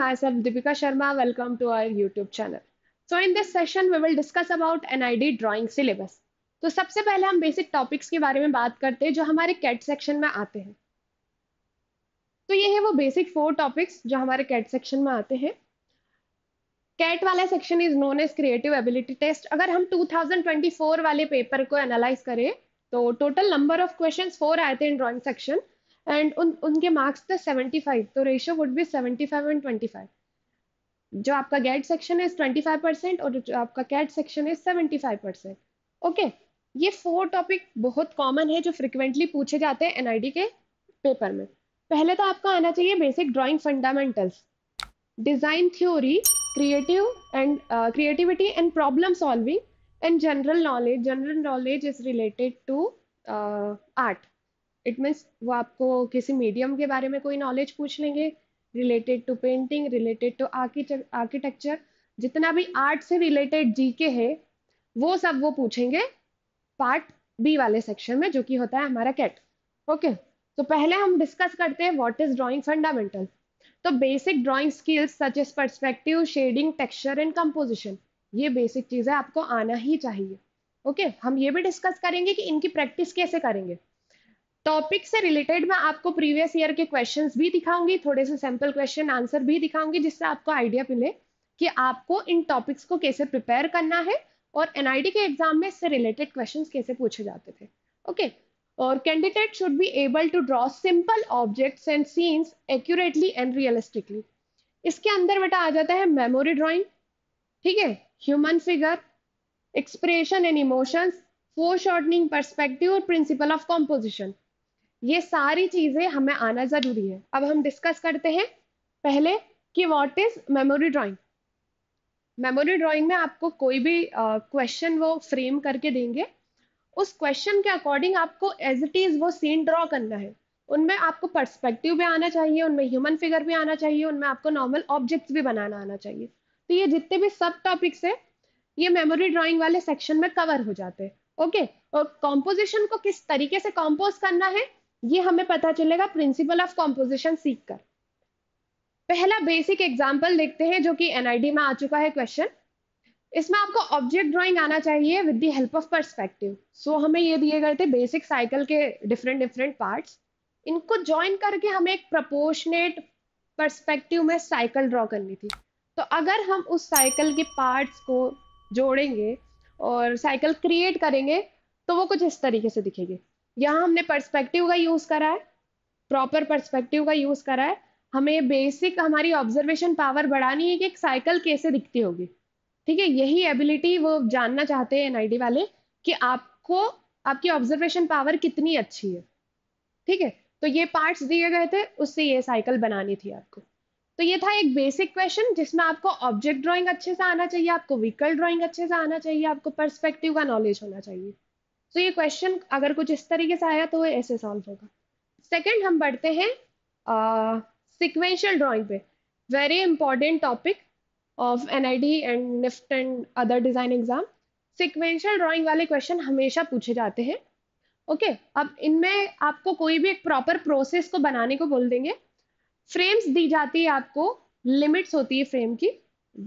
myself Deepika Sharma. Welcome to our YouTube channel. So in this session we will discuss about NID drawing syllabus. तो सबसे पहले हम basic topics के बारे में बात करते हैं जो हमारे कैट सेक्शन में आते हैं तो ये है वो बेसिक फोर टॉपिक्स जो हमारे कैट सेक्शन में आते हैं कैट वाला section is known as creative ability test अगर हम 2024 वाले पेपर को एनालाइज करें तो total number of questions four आए थे इन ड्राइंग सेक्शन एंड उन उनके मार्क्स थे 75 तो रेशियो वुड बी 75 एंड 25 जो आपका गेट सेक्शन है 25 परसेंट और जो आपका कैट सेक्शन है 75 परसेंट ओके ये फोर टॉपिक बहुत कॉमन है जो फ्रिक्वेंटली पूछे जाते हैं एनआईडी के पेपर में पहले तो आपका आना चाहिए basic drawing fundamentals design theory creative and creativity and problem solving and general knowledge general knowledge is related to art it means वो आपको किसी मीडियम के बारे में कोई नॉलेज पूछ लेंगे related to painting related to architecture जितना भी आर्ट से रिलेटेड जीके है वो सब वो पूछेंगे पार्ट बी वाले सेक्शन में जो कि होता है हमारा कैट ओके तो पहले हम डिस्कस करते हैं व्हाट इज ड्राइंग फंडामेंटल तो basic drawing skills such as perspective shading texture and composition ये बेसिक चीज़ें आपको आना ही चाहिए ओके okay? हम ये भी डिस्कस करेंगे कि इनकी प्रैक्टिस कैसे करेंगे टॉपिक से रिलेटेड मैं आपको प्रीवियस ईयर के क्वेश्चंस भी दिखाऊंगी थोड़े से सैंपल क्वेश्चन आंसर भी दिखाऊंगी जिससे आपको आइडिया मिले कि आपको इन टॉपिक्स को कैसे प्रिपेयर करना है और एनआईडी के एग्जाम में इससे रिलेटेड क्वेश्चन कैसे पूछे जाते थे ओके okay. और candidate should be able to draw simple objects and scenes accurately and realistically इसके अंदर बेटा आ जाता है मेमोरी ड्राइंग ठीक है human figure expression and emotions foreshortening perspective और प्रिंसिपल ऑफ कॉम्पोजिशन ये सारी चीजें हमें आना जरूरी है अब हम डिस्कस करते हैं पहले कि what is memory drawing memory drawing में आपको कोई भी क्वेश्चन uh, वो फ्रेम करके देंगे उस क्वेश्चन के अकॉर्डिंग आपको एज इट इज वो सीन ड्रॉ करना है उनमें आपको पर्सपेक्टिव भी आना चाहिए उनमें ह्यूमन फिगर भी आना चाहिए उनमें आपको नॉर्मल ऑब्जेक्ट्स भी बनाना आना चाहिए तो ये जितने भी सब टॉपिक्स है ये मेमोरी ड्राइंग वाले सेक्शन में कवर हो जाते हैं ओके और कॉम्पोजिशन को किस तरीके से कॉम्पोज करना है ये हमें पता चलेगा प्रिंसिपल ऑफ कॉम्पोजिशन सीख कर पहला बेसिक एग्जाम्पल देखते हैं जो कि एनआईडी में आ चुका है क्वेश्चन इसमें आपको ऑब्जेक्ट ड्राइंग आना चाहिए with the help of perspective so हमें ये दिए गए थे बेसिक साइकिल के डिफरेंट डिफरेंट पार्ट्स इनको ज्वाइन करके हमें एक प्रपोर्शनेट परस्पेक्टिव में साइकिल ड्रॉ करनी थी तो अगर हम उस साइकिल के पार्ट्स को जोड़ेंगे और साइकिल क्रिएट करेंगे तो वो कुछ इस तरीके से दिखेगी यहाँ हमने पर्सपेक्टिव का यूज करा है प्रॉपर पर्सपेक्टिव का यूज करा है हमें बेसिक हमारी ऑब्जर्वेशन पावर बढ़ानी है कि एक साइकिल कैसे दिखती होगी ठीक है यही एबिलिटी वो जानना चाहते हैं एनआईडी वाले कि आपको आपकी ऑब्जर्वेशन पावर कितनी अच्छी है ठीक है तो ये पार्ट्स दिए गए थे उससे ये साइकिल बनानी थी आपको तो ये था एक बेसिक क्वेश्चन जिसमें आपको ऑब्जेक्ट ड्राइंग अच्छे से आना चाहिए आपको व्हीकल ड्राइंग अच्छे से आना चाहिए आपको पर्सपेक्टिव का नॉलेज होना चाहिए सो ये क्वेश्चन अगर कुछ इस तरीके से आया तो ऐसे सॉल्व होगा सेकेंड हम बढ़ते हैं सिक्वेंशियल ड्राइंग पे very important topic of N and NIFT and other design exam sequential drawing वाले क्वेश्चन हमेशा पूछे जाते हैं ओके okay, अब इनमें आपको कोई भी एक प्रॉपर प्रोसेस को बनाने को बोल देंगे फ्रेम्स दी जाती है आपको लिमिट्स होती है फ्रेम की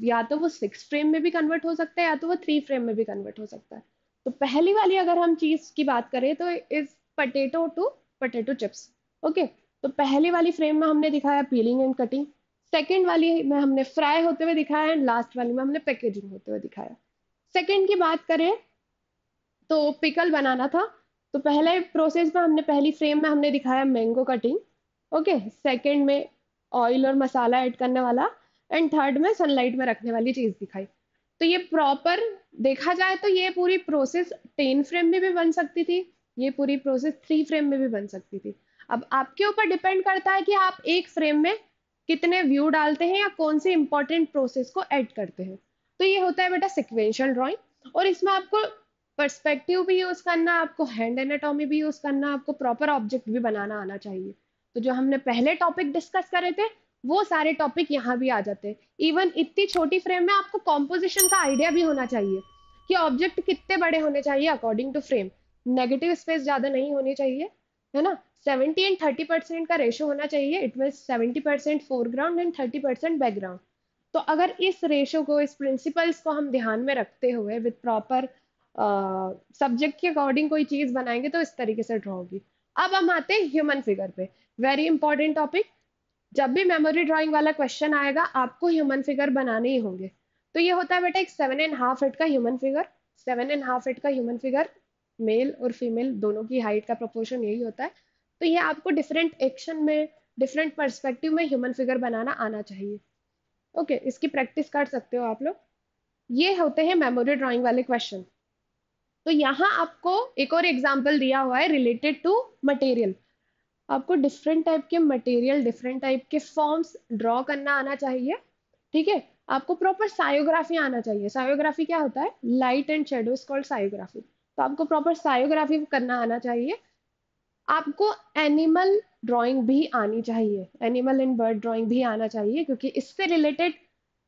या तो वो सिक्स फ्रेम में भी कन्वर्ट हो सकता है या तो वो थ्री फ्रेम में भी कन्वर्ट हो सकता है तो पहली वाली अगर हम चीज की बात करें तो is potato to potato chips okay तो पहली वाली फ्रेम में हमने दिखाया पीलिंग एंड कटिंग सेकेंड वाली में हमने फ्राई होते हुए दिखाया एंड लास्ट वाली में हमने पैकेजिंग होते हुए दिखाया सेकेंड की बात करें तो पिकल बनाना था तो पहले प्रोसेस में हमने पहली फ्रेम में हमने दिखाया मैंगो कटिंग ओके सेकेंड में ऑयल और मसाला ऐड करने वाला एंड थर्ड में सनलाइट में रखने वाली चीज़ दिखाई तो ये प्रॉपर देखा जाए तो ये पूरी प्रोसेस टेन फ्रेम में भी बन सकती थी ये पूरी प्रोसेस थ्री फ्रेम में भी बन सकती थी अब आपके ऊपर डिपेंड करता है कि आप एक फ्रेम में कितने व्यू डालते हैं या कौन से इंपॉर्टेंट प्रोसेस को ऐड करते हैं तो ये होता है बेटा सिक्वेंशियल ड्राइंग और इसमें आपको पर्सपेक्टिव भी यूज़ करना आपको हैंड एनाटॉमी भी यूज़ करना आपको प्रॉपर ऑब्जेक्ट भी बनाना आना चाहिए तो जो हमने पहले टॉपिक डिस्कस करे थे वो सारे टॉपिक यहाँ भी आ जाते हैं इवन इतनी छोटी फ्रेम में आपको कॉम्पोजिशन का आइडिया भी होना चाहिए कि ऑब्जेक्ट कितने बड़े होने चाहिए according to frame negative space ज्यादा नहीं होनी चाहिए है ना सेवेंटी एंड थर्टी परसेंट का रेशो होना चाहिए it mean seventy percent foreground and thirty percent background तो अगर इस रेशो को इस प्रिंसिपल्स को हम ध्यान में रखते हुए विद प्रॉपर सब्जेक्ट के अकॉर्डिंग कोई चीज़ बनाएंगे तो इस तरीके से ड्रॉ होगी अब हम आते हैं ह्यूमन फिगर पे वेरी इंपॉर्टेंट टॉपिक जब भी मेमोरी ड्राइंग वाला क्वेश्चन आएगा आपको ह्यूमन फिगर बनाने ही होंगे तो ये होता है बेटा एक सेवन एंड हाफ फिट का human figure seven and half feet का ह्यूमन फिगर मेल और फीमेल दोनों की हाइट का प्रोपोर्शन यही होता है तो ये आपको डिफरेंट एक्शन में डिफरेंट परस्पेक्टिव में ह्यूमन फिगर बनाना आना चाहिए ओके okay, इसकी प्रैक्टिस कर सकते हो आप लोग ये होते हैं मेमोरी ड्राइंग वाले क्वेश्चन तो यहाँ आपको एक और एग्जाम्पल दिया हुआ है रिलेटेड टू मटेरियल आपको डिफरेंट टाइप के मटेरियल डिफरेंट टाइप के फॉर्म्स ड्रॉ करना आना चाहिए ठीक है आपको प्रॉपर सायोग्राफी आना चाहिए सायोग्राफी क्या होता है light and shadow is called sciagraphy तो आपको प्रॉपर सायोग्राफी करना आना चाहिए आपको एनिमल ड्राइंग भी आनी चाहिए एनिमल एंड बर्ड ड्राइंग भी आना चाहिए क्योंकि इससे रिलेटेड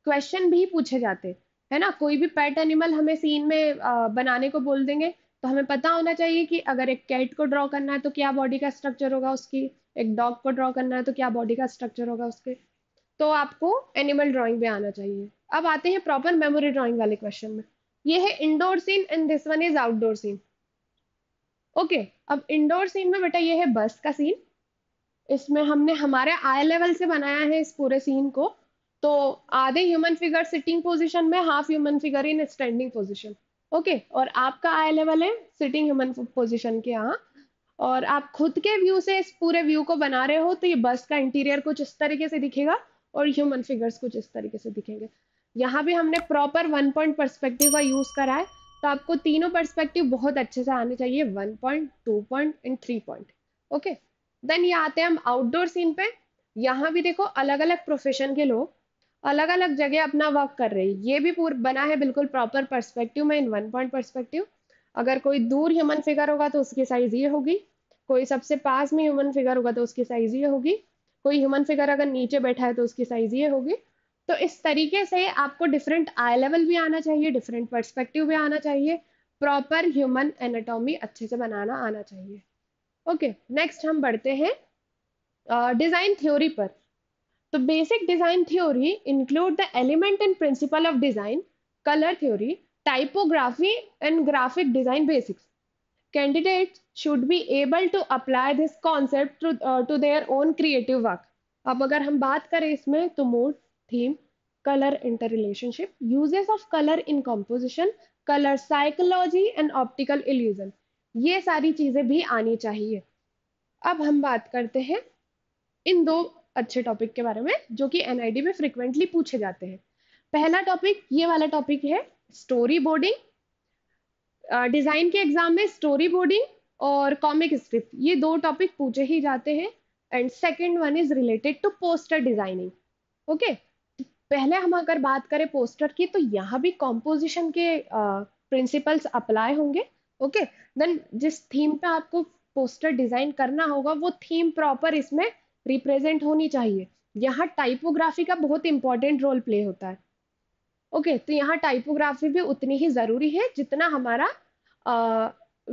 क्वेश्चन भी पूछे जाते हैं ना कोई भी पेट एनिमल हमें सीन में आ, बनाने को बोल देंगे तो हमें पता होना चाहिए कि अगर एक कैट को ड्रॉ करना है तो क्या बॉडी का स्ट्रक्चर होगा उसकी एक डॉग को ड्रॉ करना है तो क्या बॉडी का स्ट्रक्चर होगा उसके तो आपको एनिमल ड्रॉइंग में आना चाहिए अब आते हैं प्रॉपर मेमोरी ड्रॉइंग वाले क्वेश्चन में ये है indoor scene and this one is outdoor scene okay अब इंडोर सीन में बेटा ये है बस का सीन इसमें हमने हमारे आई लेवल से बनाया है इस पूरे सीन को तो आधे ह्यूमन फिगर सिटिंग पोजीशन में half human figure in standing position okay okay, और आपका आई लेवल है सिटिंग ह्यूमन पोजीशन के यहाँ और आप खुद के व्यू से इस पूरे व्यू को बना रहे हो तो ये बस का इंटीरियर कुछ इस तरीके से दिखेगा और ह्यूमन फिगर्स कुछ इस तरीके से दिखेंगे यहाँ भी हमने प्रॉपर वन पॉइंट परस्पेक्टिव का यूज करा है तो आपको तीनों परस्पेक्टिव बहुत अच्छे से आने चाहिए one point two point and three point okay then ये आते हैं हम आउटडोर सीन पे यहाँ भी देखो अलग अलग प्रोफेशन के लोग अलग अलग जगह अपना वर्क कर रही है ये भी पूरा बना है बिल्कुल प्रॉपर परस्पेक्टिव में इन वन पॉइंट परस्पेक्टिव अगर कोई दूर ह्यूमन फिगर होगा तो उसकी साइज ये होगी कोई सबसे पास में ह्यूमन फिगर होगा तो उसकी साइज ये होगी कोई ह्यूमन फिगर अगर नीचे बैठा है तो उसकी साइज ये होगी तो इस तरीके से आपको डिफरेंट आई लेवल भी आना चाहिए डिफरेंट परस्पेक्टिव भी आना चाहिए प्रॉपर ह्यूमन एनाटॉमी अच्छे से बनाना आना चाहिए ओके okay, नेक्स्ट हम बढ़ते हैं डिज़ाइन uh, थ्योरी पर तो basic design theory include the element and principle of design colour theory typography and graphic design basics candidates should be able to apply this concept to their own creative work अब अगर हम बात करें इसमें तो mood theme colour inter relationship uses of colour in composition colour psychology and optical illusion ये सारी चीज़ें भी आनी चाहिए अब हम बात करते हैं इन दो अच्छे टॉपिक के बारे में जो कि एन में फ्रिक्वेंटली पूछे जाते हैं पहला टॉपिक ये वाला टॉपिक है स्टोरी बोर्डिंग डिजाइन के एग्जाम में स्टोरी बोर्डिंग और कॉमिक स्क्रिप्ट ये दो टॉपिक पूछे ही जाते हैं and second one is related to poster designing okay पहले हम अगर बात करें पोस्टर की तो यहाँ भी कॉम्पोजिशन के प्रिंसिपल्स uh, अप्लाई होंगे ओके okay? देन जिस थीम पे आपको पोस्टर डिजाइन करना होगा वो थीम प्रॉपर इसमें रिप्रेजेंट होनी चाहिए यहाँ टाइपोग्राफी का बहुत इंपॉर्टेंट रोल प्ले होता है ओके okay, तो यहाँ टाइपोग्राफी भी उतनी ही ज़रूरी है जितना हमारा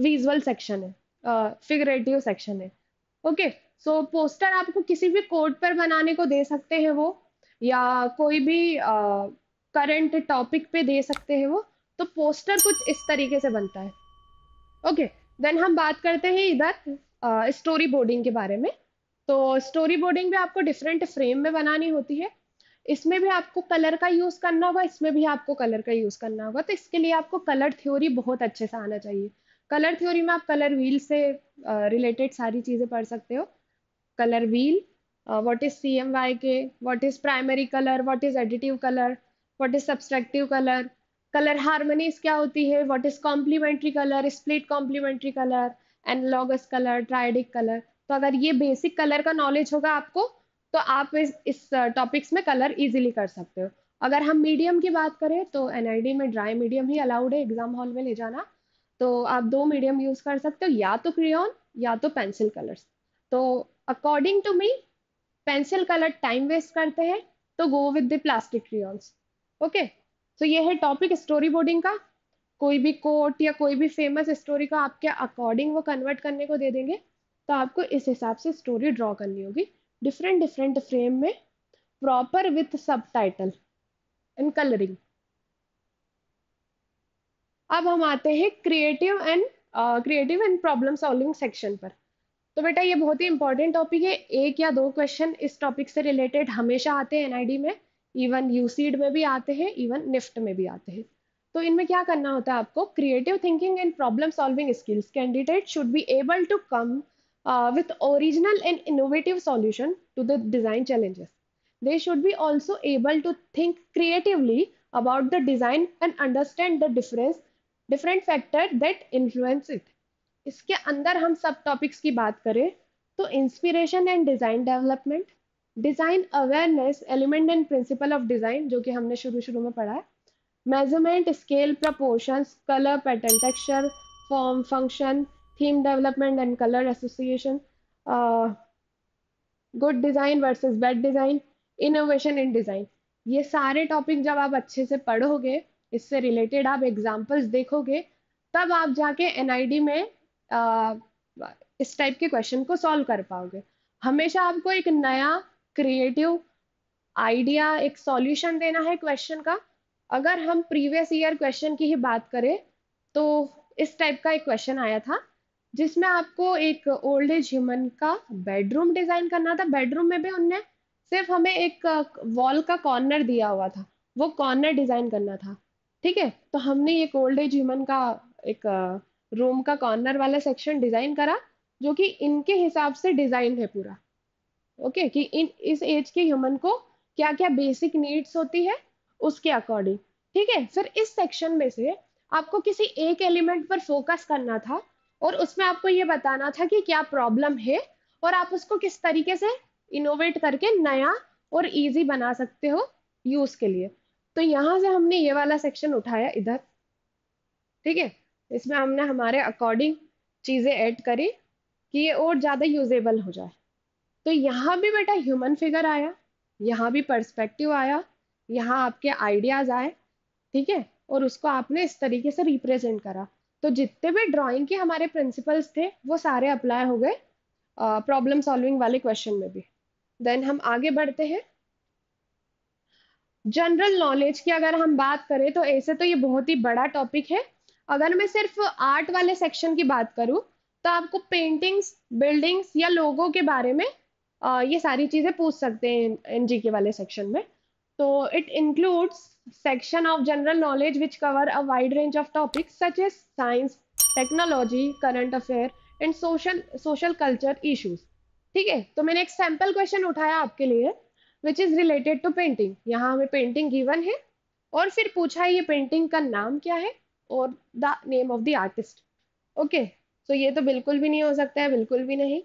विजुअल सेक्शन है फिगरेटिव सेक्शन है ओके सो पोस्टर आपको किसी भी कोड पर बनाने को दे सकते हैं वो या कोई भी करंट uh, टॉपिक पे दे सकते हैं वो तो पोस्टर कुछ इस तरीके से बनता है ओके okay, देन हम बात करते हैं इधर स्टोरी बोर्डिंग के बारे में तो स्टोरी बोर्डिंग भी आपको डिफरेंट फ्रेम में बनानी होती है इसमें भी आपको कलर का यूज़ करना होगा इसमें भी आपको कलर का यूज़ करना होगा तो इसके लिए आपको कलर थ्योरी बहुत अच्छे से आना चाहिए कलर थ्योरी में आप कलर व्हील से रिलेटेड uh, सारी चीज़ें पढ़ सकते हो colour wheel what is C M Y K what is primary colour what is additive colour what is subtractive colour colour harmonies क्या होती है what is complementary colour split complementary colour analogous colour triadic colour तो अगर ये basic colour का knowledge होगा आपको तो आप इस इस टॉपिक्स uh, में कलर इजीली कर सकते हो अगर हम मीडियम की बात करें तो एनआईडी में ड्राई मीडियम ही अलाउड है एग्जाम हॉल में ले जाना तो आप दो मीडियम यूज कर सकते हो या तो क्रियोन या तो पेंसिल कलर्स तो according to me pencil colour time waste करते हैं तो go with the plastic crayons okay तो ये है टॉपिक स्टोरी बोर्डिंग का कोई भी कोट या कोई भी फेमस स्टोरी को आपके अकॉर्डिंग वो कन्वर्ट करने को दे देंगे तो आपको इस हिसाब से स्टोरी ड्रॉ करनी होगी डिफरेंट डिफरेंट फ्रेम में proper with subtitle and colouring अब हम आते हैं creative and creative and problem solving section पर तो बेटा ये बहुत ही इंपॉर्टेंट टॉपिक है एक या दो क्वेश्चन इस टॉपिक से रिलेटेड हमेशा आते हैं एनआईडी में इवन यूसीड में भी आते हैं इवन निफ्ट में भी आते हैं तो इनमें क्या करना होता है आपको creative thinking and problem solving skills candidate should be able to come uh, with original and innovative solution to the design challenges. They should be also able to think creatively about the design and understand the difference different factor that influence it. इसके अंदर हम सब topics की बात करें तो inspiration and design development design awareness element and principle of design जो कि हमने शुरू शुरू में पढ़ा है measurement scale proportions colour pattern texture form function theme development and colour association good design versus bad design innovation in design ये सारे टॉपिक जब आप अच्छे से पढ़ोगे इससे रिलेटेड आप एग्जाम्पल्स देखोगे तब आप जाके एन में uh, इस टाइप के क्वेश्चन को सॉल्व कर पाओगे हमेशा आपको एक नया क्रिएटिव आइडिया एक सॉल्यूशन देना है क्वेश्चन का अगर हम प्रीवियस ईयर क्वेश्चन की ही बात करें तो इस टाइप का एक क्वेश्चन आया था जिसमें आपको एक ओल्ड एज ह्यूमन का बेडरूम डिजाइन करना था बेडरूम में भी उनने सिर्फ हमें एक वॉल uh, का कॉर्नर दिया हुआ था वो कॉर्नर डिजाइन करना था ठीक है तो हमने एक ओल्ड एज ह्यूमन का एक रूम uh, का कॉर्नर वाला सेक्शन डिजाइन करा जो कि इनके हिसाब से डिजाइन है पूरा ओके कि इन इस एज के ह्यूमन को क्या क्या बेसिक नीड्स होती है उसके अकॉर्डिंग ठीक है फिर इस सेक्शन में से आपको किसी एक एलिमेंट पर फोकस करना था और उसमें आपको ये बताना था कि क्या प्रॉब्लम है और आप उसको किस तरीके से इनोवेट करके नया और इजी बना सकते हो यूज के लिए तो यहाँ से हमने ये वाला सेक्शन उठाया इधर ठीक है इसमें हमने हमारे अकॉर्डिंग चीज़ें ऐड करी कि ये और ज़्यादा यूजेबल हो जाए तो यहाँ भी बेटा ह्यूमन फिगर आया यहाँ भी पर्सपेक्टिव आया यहाँ आपके आइडियाज़ आए ठीक है और उसको आपने इस तरीके से रिप्रेजेंट करा तो जितने भी ड्राइंग के हमारे प्रिंसिपल्स थे वो सारे अप्लाई हो गए प्रॉब्लम सॉल्विंग वाले क्वेश्चन में भी देन हम आगे बढ़ते हैं जनरल नॉलेज की अगर हम बात करें तो ऐसे तो ये बहुत ही बड़ा टॉपिक है अगर मैं सिर्फ आर्ट वाले सेक्शन की बात करूं तो आपको पेंटिंग्स बिल्डिंग्स या लोगों के बारे में ये सारी चीज़ें पूछ सकते हैं एन जी के वाले सेक्शन में तो it includes section of general knowledge which cover a wide range of topics such as science technology current affair and social social culture issues ठीक है तो मैंने एक सैम्पल क्वेश्चन उठाया आपके लिए which is related to painting यहाँ हमें पेंटिंग गिवन है और फिर पूछा है ये पेंटिंग का नाम क्या है और the name of the artist okay so ये तो बिल्कुल भी नहीं हो सकता है बिल्कुल भी नहीं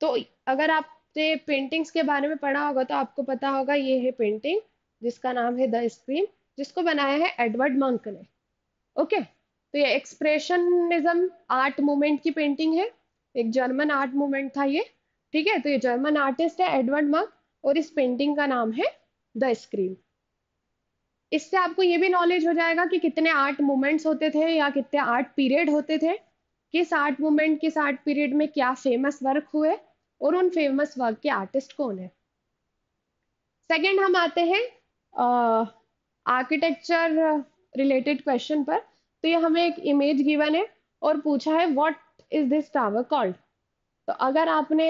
तो अगर आपने पेंटिंग्स के बारे में पढ़ा होगा तो आपको पता होगा ये है पेंटिंग जिसका नाम है द स्क्रीन जिसको बनाया है एडवर्ड मंक ने ओके तो ये एक्सप्रेशनिज्म आर्ट मूवमेंट की पेंटिंग है एक जर्मन आर्ट मूवमेंट था ये ठीक है तो ये जर्मन आर्टिस्ट है एडवर्ड मंक और इस पेंटिंग का नाम है द स्क्रीन इससे आपको ये भी नॉलेज हो जाएगा कि कितने आर्ट मूवमेंट्स होते थे या कितने आर्ट पीरियड होते थे किस आर्ट मूवमेंट किस आर्ट पीरियड में क्या फेमस वर्क हुए और उन फेमस वर्क के आर्टिस्ट कौन है सेकेंड हम आते हैं आर्किटेक्चर रिलेटेड क्वेश्चन पर तो ये हमें एक इमेज गिवन है और पूछा है what is this tower called तो अगर आपने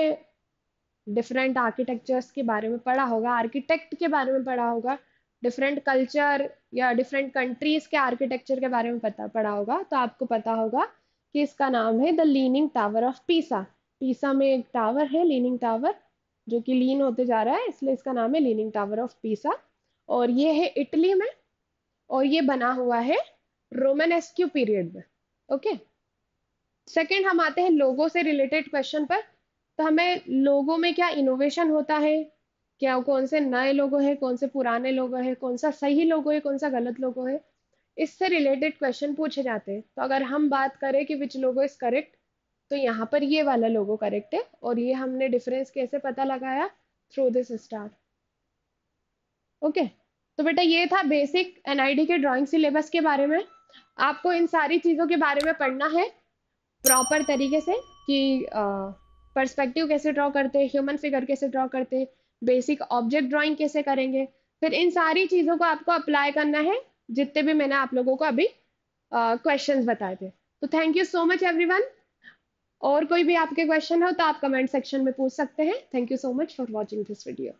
डिफरेंट आर्किटेक्चर्स के बारे में पढ़ा होगा आर्किटेक्ट के बारे में पढ़ा होगा डिफरेंट कल्चर या डिफरेंट कंट्रीज के आर्किटेक्चर के बारे में पता पढ़ा होगा तो आपको पता होगा कि इसका नाम है the leaning tower of Pisa पीसा में एक टावर है लीनिंग टावर जो कि लीन होते जा रहा है इसलिए इसका नाम है लीनिंग टावर ऑफ पीसा और ये है इटली में और ये बना हुआ है रोमन एस्क्यू पीरियड में ओके सेकेंड हम आते हैं लोगों से रिलेटेड क्वेश्चन पर तो हमें लोगों में क्या इनोवेशन होता है क्या कौन से नए लोगों है कौन से पुराने लोगो हैं कौन सा सही लोगो है कौन सा गलत लोगों है इससे रिलेटेड क्वेश्चन पूछे जाते हैं तो अगर हम बात करें कि विच लोगो इज करेक्ट तो यहाँ पर ये वाला लोगो करेक्ट है और ये हमने डिफरेंस कैसे पता लगाया थ्रू दिस स्टार ओके तो बेटा ये था बेसिक एनआईडी के ड्राइंग सिलेबस के बारे में आपको इन सारी चीज़ों के बारे में पढ़ना है प्रॉपर तरीके से कि पर्सपेक्टिव कैसे ड्रॉ करते हैं ह्यूमन फिगर कैसे ड्रॉ करते बेसिक ऑब्जेक्ट ड्राइंग कैसे करेंगे फिर इन सारी चीज़ों को आपको अप्लाई करना है जितने भी मैंने आप लोगों को अभी क्वेश्चंस uh, बताए थे तो thank you so much everyone और कोई भी आपके क्वेश्चन हो तो आप कमेंट सेक्शन में पूछ सकते हैं thank you so much for watching this video